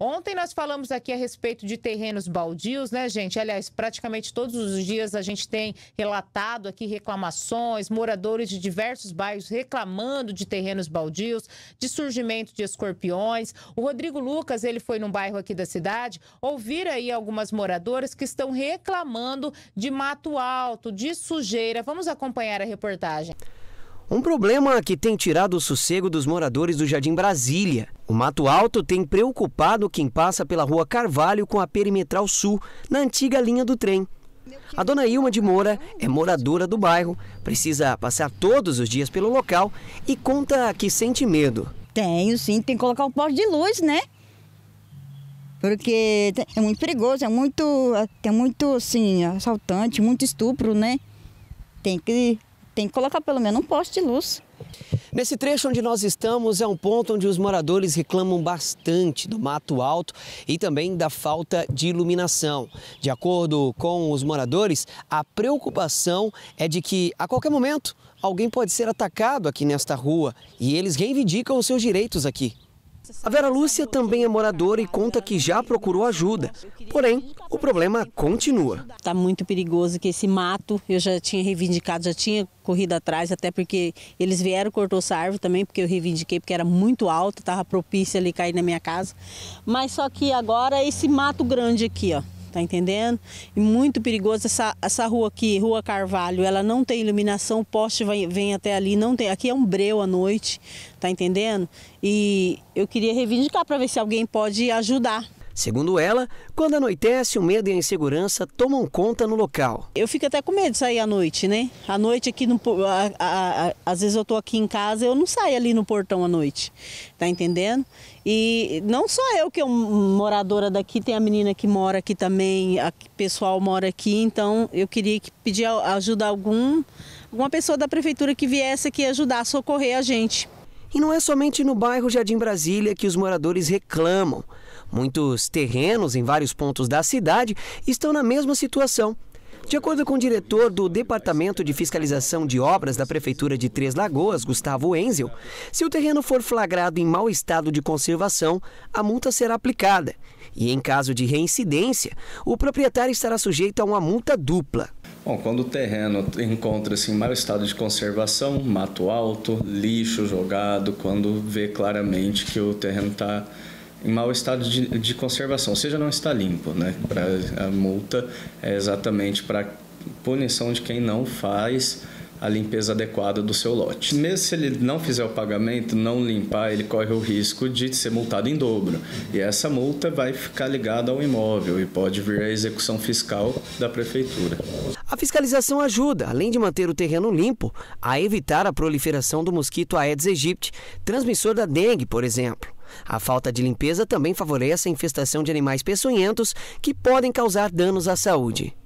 Ontem nós falamos aqui a respeito de terrenos baldios, né, gente? Aliás, praticamente todos os dias a gente tem relatado aqui reclamações, moradores de diversos bairros reclamando de terrenos baldios, de surgimento de escorpiões. O Rodrigo Lucas, ele foi num bairro aqui da cidade ouvir aí algumas moradoras que estão reclamando de mato alto, de sujeira. Vamos acompanhar a reportagem. Um problema que tem tirado o sossego dos moradores do Jardim Brasília o Mato Alto tem preocupado quem passa pela rua Carvalho com a Perimetral Sul, na antiga linha do trem. A dona Ilma de Moura é moradora do bairro, precisa passar todos os dias pelo local e conta que sente medo. Tenho sim, tem que colocar um poste de luz, né? Porque é muito perigoso, é muito, é muito assim, assaltante, muito estupro, né? Tem que tem que colocar pelo menos um poste de luz. Nesse trecho onde nós estamos é um ponto onde os moradores reclamam bastante do mato alto e também da falta de iluminação. De acordo com os moradores, a preocupação é de que a qualquer momento alguém pode ser atacado aqui nesta rua e eles reivindicam os seus direitos aqui. A Vera Lúcia também é moradora e conta que já procurou ajuda. Porém, o problema continua. Está muito perigoso que esse mato, eu já tinha reivindicado, já tinha corrido atrás, até porque eles vieram, cortou essa árvore também, porque eu reivindiquei, porque era muito alta, estava propícia ali cair na minha casa. Mas só que agora é esse mato grande aqui, ó tá entendendo? E muito perigoso essa, essa rua aqui, Rua Carvalho, ela não tem iluminação, o poste vai, vem até ali, não tem, aqui é um breu à noite, tá entendendo? E eu queria reivindicar para ver se alguém pode ajudar, Segundo ela, quando anoitece, o medo e a insegurança tomam conta no local. Eu fico até com medo de sair à noite, né? À noite aqui, no, a, a, a, às vezes eu estou aqui em casa, eu não saio ali no portão à noite, tá entendendo? E não só eu que eu é moradora daqui, tem a menina que mora aqui também, a pessoal mora aqui, então eu queria pedir ajuda a algum, alguma pessoa da prefeitura que viesse aqui ajudar, socorrer a gente. E não é somente no bairro Jardim Brasília que os moradores reclamam. Muitos terrenos em vários pontos da cidade estão na mesma situação. De acordo com o diretor do Departamento de Fiscalização de Obras da Prefeitura de Três Lagoas, Gustavo Enzel, se o terreno for flagrado em mau estado de conservação, a multa será aplicada. E em caso de reincidência, o proprietário estará sujeito a uma multa dupla. Bom, quando o terreno encontra-se em mau estado de conservação, mato alto, lixo jogado, quando vê claramente que o terreno está em mau estado de, de conservação, ou seja, não está limpo, né? Pra, a multa é exatamente para punição de quem não faz a limpeza adequada do seu lote. Mesmo se ele não fizer o pagamento, não limpar, ele corre o risco de ser multado em dobro. E essa multa vai ficar ligada ao imóvel e pode vir à execução fiscal da prefeitura. A fiscalização ajuda, além de manter o terreno limpo, a evitar a proliferação do mosquito Aedes aegypti, transmissor da dengue, por exemplo. A falta de limpeza também favorece a infestação de animais peçonhentos que podem causar danos à saúde.